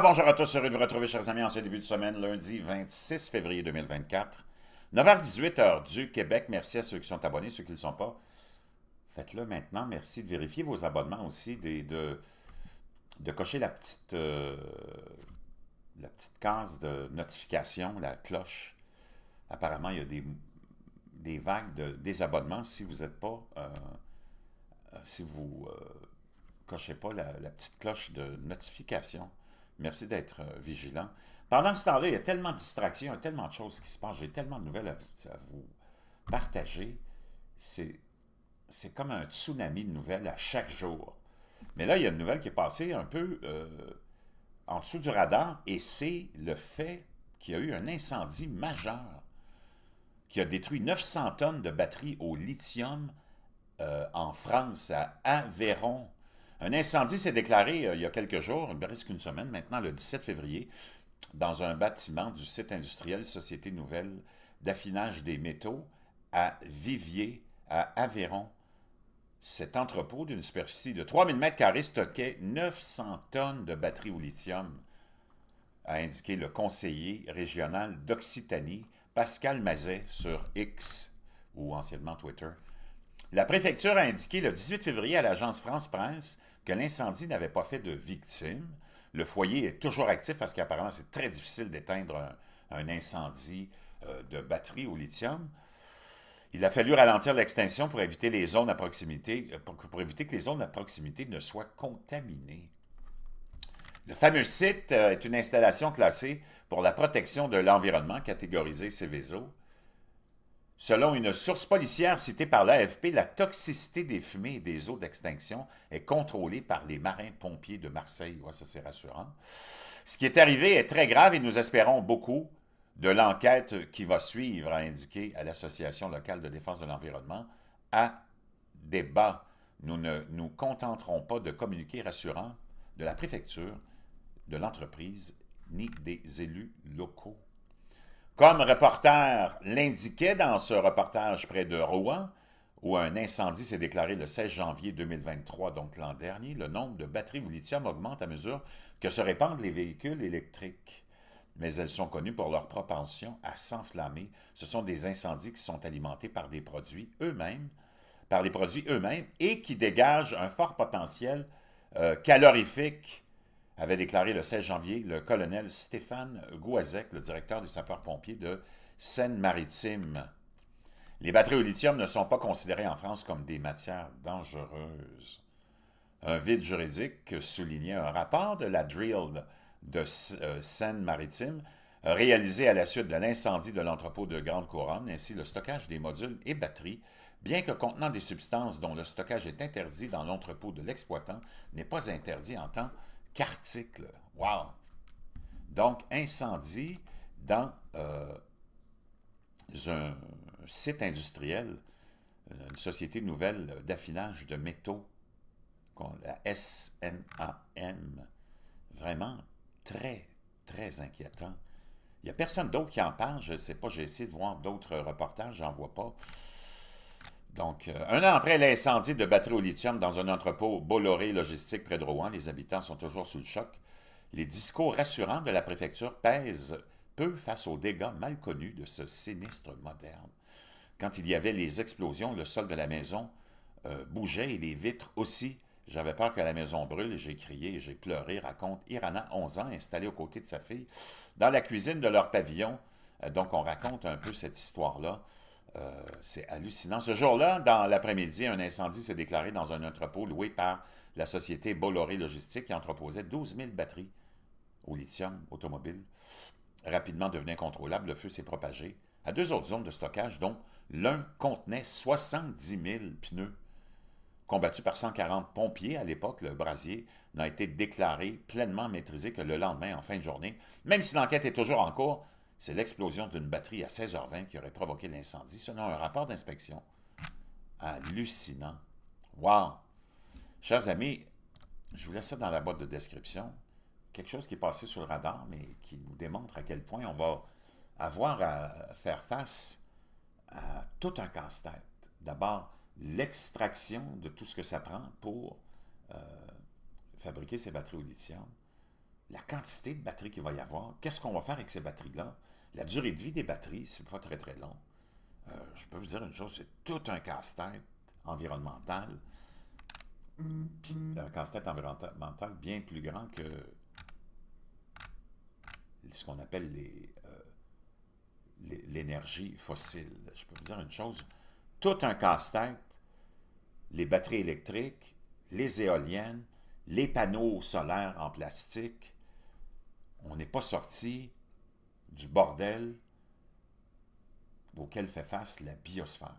bonjour à tous, heureux de vous retrouver chers amis en ce début de semaine, lundi 26 février 2024, 9h18 heure du Québec. Merci à ceux qui sont abonnés, ceux qui ne le sont pas. Faites-le maintenant. Merci de vérifier vos abonnements aussi, de, de, cocher la petite, euh, la petite case de notification, la cloche. Apparemment, il y a des, vagues de désabonnements si vous n'êtes pas... Euh, euh, si vous ne cochez pas la petite cloche de notification. Merci d'être euh, vigilant. Pendant ce temps-là, il y a tellement de distractions, il y a tellement de choses qui se passent, j'ai tellement de nouvelles à, vous partager. C'est c'est comme un tsunami de nouvelles à chaque jour. Mais là, il y a une nouvelle qui est passée un peu euh, en dessous du radar, et c'est le fait qu'il y a eu un incendie majeur qui a détruit 900 tonnes de batteries au lithium euh, en France, à Aveyron, un incendie s'est déclaré euh, il y a quelques jours, presque une semaine maintenant, le 17 février, dans un bâtiment du site industriel Société Nouvelle d'affinage des métaux à Vivier, à Aveyron. Cet entrepôt d'une superficie de 3000 m2 stockait 900 tonnes de batteries au lithium, a indiqué le conseiller régional d'Occitanie, Pascal Mazet, sur X, ou anciennement Twitter. La préfecture a indiqué le 18 février à l'agence France-Presse que l'incendie n'avait pas fait de victimes. Le foyer est toujours actif parce qu'apparemment, c'est très difficile d'éteindre un, incendie euh, de batterie au lithium. Il a fallu ralentir l'extinction pour éviter les zones à proximité, euh, pour, pour, éviter que les zones à proximité ne soient contaminées. Le fameux site euh, est une installation classée pour la protection de l'environnement, catégorisée Céveso. Selon une source policière citée par l'AFP, la toxicité des fumées et des eaux d'extinction est contrôlée par les marins-pompiers de Marseille. ça, c'est rassurant. Ce qui est arrivé est très grave et nous espérons beaucoup de l'enquête qui va suivre, a indiqué à l'Association locale de défense de l'environnement. À débat, nous ne nous contenterons pas de communiquer rassurant de la préfecture, de l'entreprise, ni des élus locaux. Comme reporter l'indiquait dans ce reportage près de Rouen, où un incendie s'est déclaré le 16 janvier 2023, donc l'an dernier, le nombre de batteries au lithium augmente à mesure que se répandent les véhicules électriques. Mais elles sont connues pour leur propension à s'enflammer. Ce sont des incendies qui sont alimentés par des produits eux-mêmes, par les produits eux-mêmes et qui dégagent un fort potentiel euh, calorifique avait déclaré le 16 janvier le colonel Stéphane Gouazek, le directeur des sapeurs-pompiers de Seine-Maritime. Les batteries au lithium ne sont pas considérées en France comme des matières dangereuses. Un vide juridique soulignait un rapport de la Drill de euh, Seine-Maritime réalisé à la suite de l'incendie de l'entrepôt de Grande Couronne, ainsi le stockage des modules et batteries bien que contenant des substances dont le stockage est interdit dans l'entrepôt de l'exploitant, n'est pas interdit en tant qu'article. Wow! Donc, incendie dans euh, un site industriel, euh, une société nouvelle d'affinage de métaux, la SNAM. Vraiment très, très inquiétant. Il n'y a personne d'autre qui en parle, je ne sais pas, j'ai essayé de voir d'autres reportages, j'en vois pas. Donc, euh, un an après l'incendie de batterie au lithium dans un entrepôt Bolloré Logistique près de Rouen, les habitants sont toujours sous le choc. Les discours rassurants de la préfecture pèsent peu face aux dégâts mal connus de ce sinistre moderne. Quand il y avait les explosions, le sol de la maison euh, bougeait et les vitres aussi. J'avais peur que la maison brûle, j'ai crié, j'ai pleuré, raconte Irana, 11 ans, installée aux côtés de sa fille, dans la cuisine de leur pavillon. Euh, donc, on raconte un peu cette histoire-là. Euh, c'est hallucinant. Ce jour-là, dans l'après-midi, un incendie s'est déclaré dans un entrepôt loué par la société Bolloré Logistique qui entreposait 12 000 batteries au lithium automobile. Rapidement devenu incontrôlable, le feu s'est propagé à deux autres zones de stockage, dont l'un contenait 70 000 pneus. Combattu par 140 pompiers à l'époque, le brasier n'a été déclaré pleinement maîtrisé que le lendemain, en fin de journée, même si l'enquête est toujours en cours c'est l'explosion d'une batterie à 16h20 qui aurait provoqué l'incendie, selon un rapport d'inspection. Hallucinant. Wow! Chers amis, je vous laisse ça dans la boîte de description. Quelque chose qui est passé sur le radar, mais qui nous démontre à quel point on va avoir à faire face à tout un casse-tête. D'abord, l'extraction de tout ce que ça prend pour euh, fabriquer ces batteries au lithium, la quantité de batteries qu'il va y avoir, qu'est-ce qu'on va faire avec ces batteries-là, la durée de vie des batteries, c'est pas très très long. Euh, je peux vous dire une chose, c'est tout un casse-tête environnemental. Mm-hmm. un casse-tête environnemental bien plus grand que ce qu'on appelle euh, l'énergie fossile. Je peux vous dire une chose, tout un casse-tête, les batteries électriques, les éoliennes, les panneaux solaires en plastique, on n'est pas sorti du bordel auquel fait face la biosphère.